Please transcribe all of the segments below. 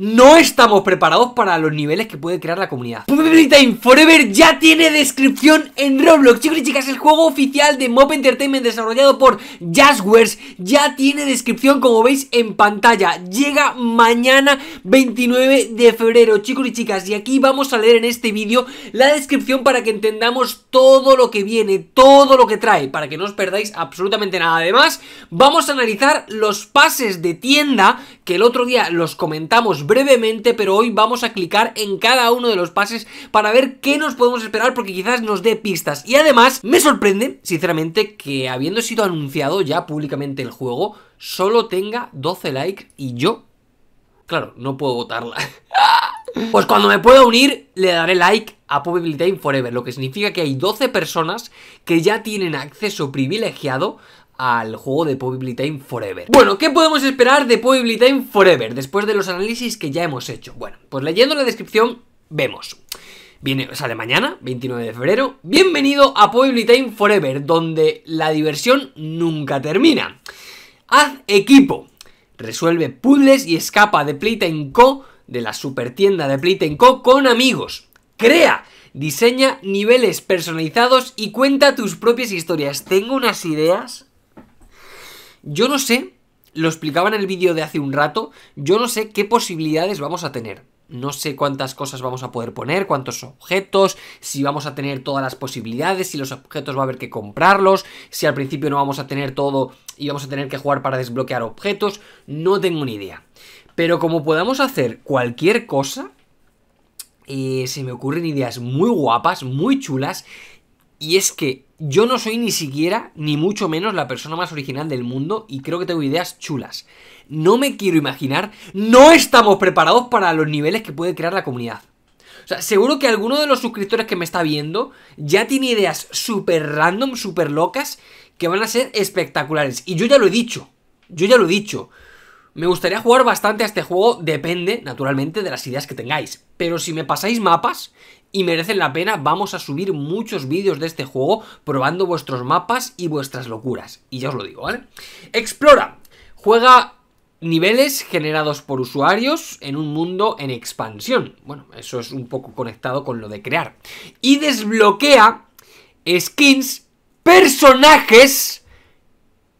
No estamos preparados para los niveles que puede crear la comunidad. Puppet Time Forever ya tiene descripción en Roblox. Chicos y chicas, el juego oficial de Mop Entertainment desarrollado por Jazzwares ya tiene descripción, como veis, en pantalla. Llega mañana 29 de febrero, chicos y chicas. Y aquí vamos a leer en este vídeo la descripción para que entendamos todo lo que viene, todo lo que trae, para que no os perdáis absolutamente nada. Además, vamos a analizar los pases de tienda que el otro día los comentamos brevemente, pero hoy vamos a clicar en cada uno de los pases para ver qué nos podemos esperar porque quizás nos dé pistas. Y además, me sorprende, sinceramente, que habiendo sido anunciado ya públicamente el juego, solo tenga 12 likes y yo, claro, no puedo votarla. Pues cuando me pueda unir, le daré like a Poppy Forever, lo que significa que hay 12 personas que ya tienen acceso privilegiado al juego de Poe Time Forever. Bueno, ¿qué podemos esperar de Poe Time Forever después de los análisis que ya hemos hecho? Bueno, pues leyendo la descripción vemos. Viene, sale mañana, 29 de febrero. Bienvenido a Poe Time Forever, donde la diversión nunca termina. Haz equipo, resuelve puzzles y escapa de Playtime Co de la super tienda de Playtime Co con amigos. Crea diseña niveles personalizados y cuenta tus propias historias. Tengo unas ideas yo no sé, lo explicaba en el vídeo de hace un rato, yo no sé qué posibilidades vamos a tener. No sé cuántas cosas vamos a poder poner, cuántos objetos, si vamos a tener todas las posibilidades, si los objetos va a haber que comprarlos, si al principio no vamos a tener todo y vamos a tener que jugar para desbloquear objetos, no tengo ni idea. Pero como podamos hacer cualquier cosa, eh, se me ocurren ideas muy guapas, muy chulas y es que yo no soy ni siquiera, ni mucho menos, la persona más original del mundo y creo que tengo ideas chulas. No me quiero imaginar, no estamos preparados para los niveles que puede crear la comunidad. O sea, seguro que alguno de los suscriptores que me está viendo ya tiene ideas súper random, súper locas, que van a ser espectaculares. Y yo ya lo he dicho, yo ya lo he dicho. Me gustaría jugar bastante a este juego, depende, naturalmente, de las ideas que tengáis. Pero si me pasáis mapas y merecen la pena, vamos a subir muchos vídeos de este juego probando vuestros mapas y vuestras locuras. Y ya os lo digo, ¿vale? Explora. Juega niveles generados por usuarios en un mundo en expansión. Bueno, eso es un poco conectado con lo de crear. Y desbloquea skins, personajes,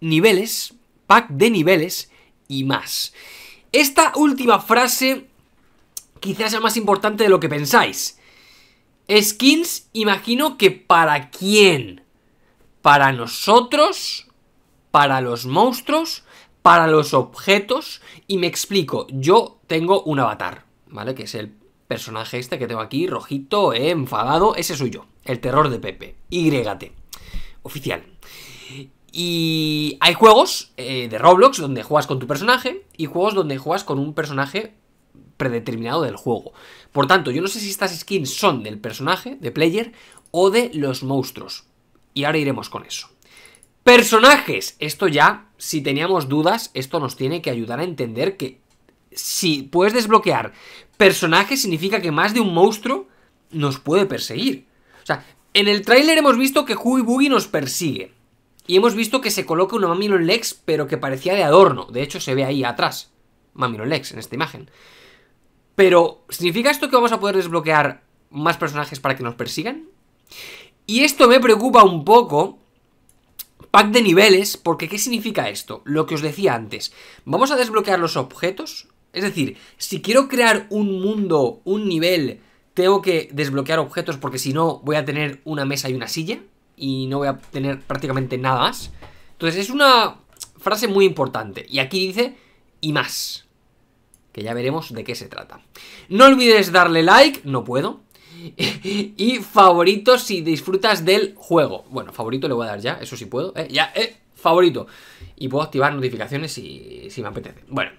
niveles, pack de niveles y más. Esta última frase quizás sea más importante de lo que pensáis. Skins, imagino que para quién. Para nosotros, para los monstruos, para los objetos. Y me explico, yo tengo un avatar, ¿vale? Que es el personaje este que tengo aquí, rojito, eh, enfadado. Ese soy yo, el terror de Pepe. YT, oficial. Y hay juegos eh, de Roblox donde juegas con tu personaje y juegos donde juegas con un personaje predeterminado del juego. Por tanto, yo no sé si estas skins son del personaje, de player, o de los monstruos. Y ahora iremos con eso. Personajes. Esto ya, si teníamos dudas, esto nos tiene que ayudar a entender que si puedes desbloquear personajes significa que más de un monstruo nos puede perseguir. O sea, en el tráiler hemos visto que Huey Boogie nos persigue. Y hemos visto que se coloca una Mamilon Lex, pero que parecía de adorno. De hecho, se ve ahí atrás. Mamilon Lex, en esta imagen. Pero, ¿significa esto que vamos a poder desbloquear más personajes para que nos persigan? Y esto me preocupa un poco. Pack de niveles, porque ¿qué significa esto? Lo que os decía antes. Vamos a desbloquear los objetos. Es decir, si quiero crear un mundo, un nivel, tengo que desbloquear objetos porque si no voy a tener una mesa y una silla y no voy a tener prácticamente nada más. Entonces es una frase muy importante. Y aquí dice, y más. Que ya veremos de qué se trata. No olvides darle like, no puedo. y favorito si disfrutas del juego. Bueno, favorito le voy a dar ya, eso sí puedo. Eh, ya, eh, favorito. Y puedo activar notificaciones si, si me apetece. Bueno,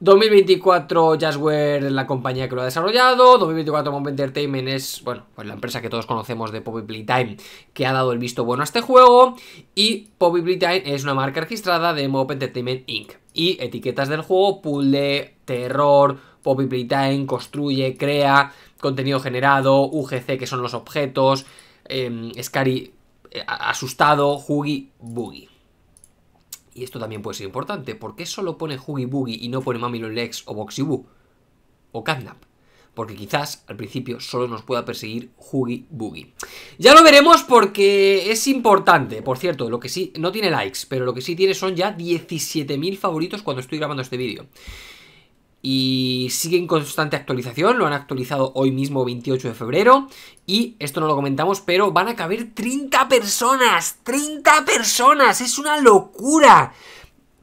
2024 Jazzware la compañía que lo ha desarrollado, 2024 Mob Entertainment es, bueno, pues la empresa que todos conocemos de Poppy Playtime que ha dado el visto bueno a este juego y Poppy Playtime es una marca registrada de Mob Entertainment Inc. Y etiquetas del juego, de terror, Poppy Playtime, construye, crea, contenido generado, UGC que son los objetos, em, Scary eh, asustado, Huggy Boogie y esto también puede ser importante, ¿por qué solo pone Huggy Boogie y no pone Mami Lex o Boxy Boo? O Catnap. Porque quizás al principio solo nos pueda perseguir Huggy Boogie. Ya lo veremos porque es importante. Por cierto, lo que sí, no tiene likes, pero lo que sí tiene son ya 17.000 favoritos cuando estoy grabando este vídeo y sigue en constante actualización, lo han actualizado hoy mismo 28 de febrero y esto no lo comentamos, pero van a caber 30 personas, 30 personas, es una locura.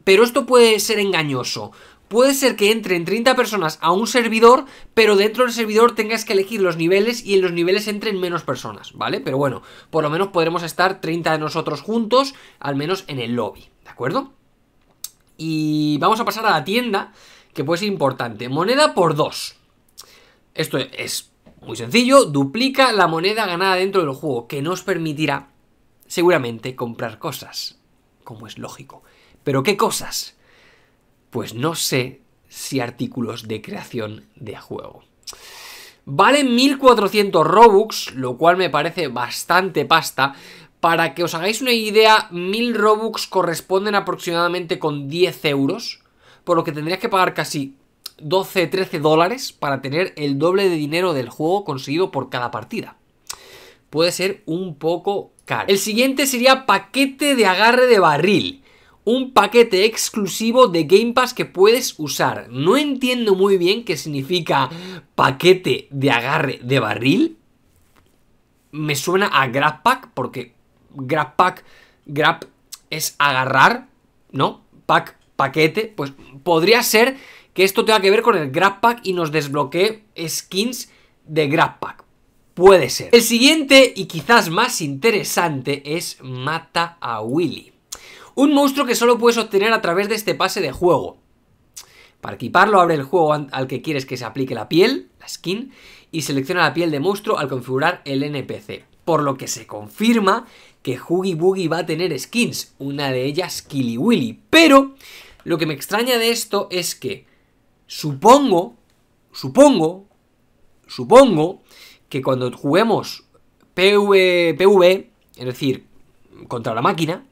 Pero esto puede ser engañoso. Puede ser que entren 30 personas a un servidor, pero dentro del servidor tengas que elegir los niveles y en los niveles entren menos personas, ¿vale? Pero bueno, por lo menos podremos estar 30 de nosotros juntos, al menos en el lobby, ¿de acuerdo? Y vamos a pasar a la tienda que puede ser importante. Moneda por 2. Esto es muy sencillo, duplica la moneda ganada dentro del juego, que nos permitirá seguramente comprar cosas, como es lógico. ¿Pero qué cosas? Pues no sé si artículos de creación de juego. Vale 1400 Robux, lo cual me parece bastante pasta. Para que os hagáis una idea, 1000 Robux corresponden aproximadamente con 10 euros por lo que tendrías que pagar casi 12, 13 dólares para tener el doble de dinero del juego conseguido por cada partida. Puede ser un poco caro. El siguiente sería paquete de agarre de barril. Un paquete exclusivo de Game Pass que puedes usar. No entiendo muy bien qué significa paquete de agarre de barril. Me suena a Grab Pack porque Grab Pack, Grab es agarrar, ¿no? Pack paquete, pues podría ser que esto tenga que ver con el Grab Pack y nos desbloquee skins de Grab Pack. Puede ser. El siguiente y quizás más interesante es Mata a Willy. Un monstruo que solo puedes obtener a través de este pase de juego. Para equiparlo abre el juego al que quieres que se aplique la piel, la skin, y selecciona la piel de monstruo al configurar el NPC. Por lo que se confirma que Huggy Boogie va a tener skins, una de ellas Killy Willy. Pero lo que me extraña de esto es que supongo, supongo, supongo que cuando juguemos PV, PV, es decir, contra la máquina,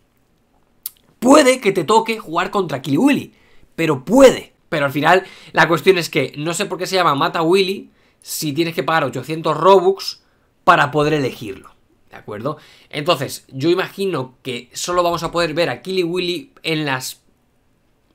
puede que te toque jugar contra Killy Willy, pero puede. Pero al final, la cuestión es que no sé por qué se llama Mata Willy si tienes que pagar 800 Robux para poder elegirlo. ¿De acuerdo? Entonces, yo imagino que solo vamos a poder ver a Killy Willy en las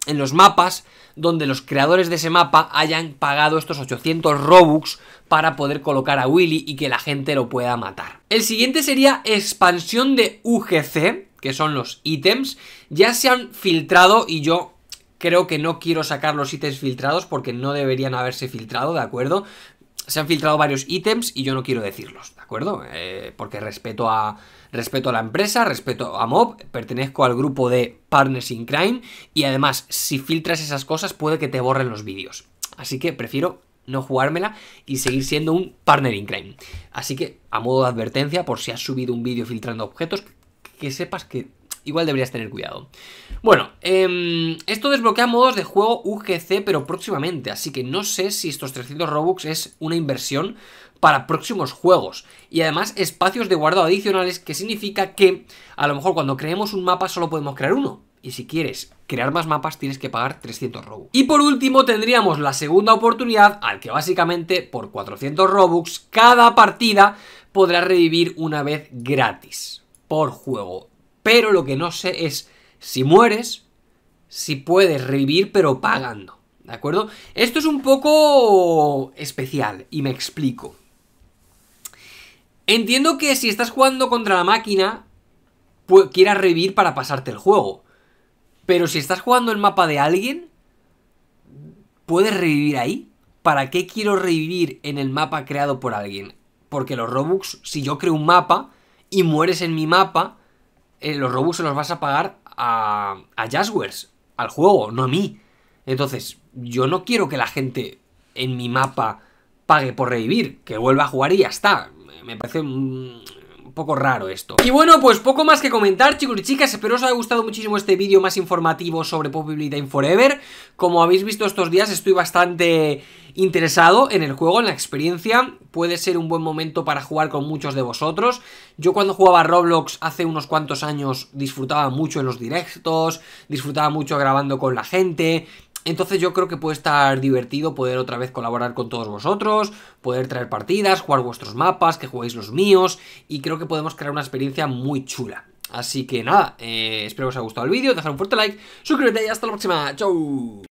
en los mapas donde los creadores de ese mapa hayan pagado estos 800 Robux para poder colocar a Willy y que la gente lo pueda matar. El siguiente sería expansión de UGC, que son los ítems. Ya se han filtrado y yo creo que no quiero sacar los ítems filtrados porque no deberían haberse filtrado, ¿de acuerdo? se han filtrado varios ítems y yo no quiero decirlos, ¿de acuerdo? Eh, porque respeto a, respeto a la empresa, respeto a Mob, pertenezco al grupo de Partners in Crime y además si filtras esas cosas puede que te borren los vídeos. Así que prefiero no jugármela y seguir siendo un partner in crime. Así que, a modo de advertencia, por si has subido un vídeo filtrando objetos, que sepas que igual deberías tener cuidado. Bueno, em, esto desbloquea modos de juego UGC, pero próximamente, así que no sé si estos 300 Robux es una inversión para próximos juegos y además espacios de guardado adicionales que significa que a lo mejor cuando creemos un mapa solo podemos crear uno y si quieres crear más mapas tienes que pagar 300 Robux. Y por último tendríamos la segunda oportunidad al que básicamente por 400 Robux cada partida podrás revivir una vez gratis por juego. Pero lo que no sé es si mueres, si puedes revivir, pero pagando. ¿De acuerdo? Esto es un poco especial y me explico. Entiendo que si estás jugando contra la máquina, quieras revivir para pasarte el juego. Pero si estás jugando el mapa de alguien, ¿puedes revivir ahí? ¿Para qué quiero revivir en el mapa creado por alguien? Porque los Robux, si yo creo un mapa y mueres en mi mapa, eh, los Robux se los vas a pagar a, a Jazzwares, al juego, no a mí. Entonces, yo no quiero que la gente en mi mapa pague por revivir, que vuelva a jugar y ya está. Me parece un, un poco raro esto. Y bueno, pues poco más que comentar, chicos y chicas. Espero os haya gustado muchísimo este vídeo más informativo sobre Poppy Time Forever. Como habéis visto estos días, estoy bastante interesado en el juego, en la experiencia. Puede ser un buen momento para jugar con muchos de vosotros. Yo cuando jugaba Roblox hace unos cuantos años disfrutaba mucho en los directos, disfrutaba mucho grabando con la gente, entonces yo creo que puede estar divertido poder otra vez colaborar con todos vosotros, poder traer partidas, jugar vuestros mapas, que juguéis los míos y creo que podemos crear una experiencia muy chula. Así que nada, eh, espero que os haya gustado el vídeo, dejad un fuerte like, suscríbete y hasta la próxima, chau.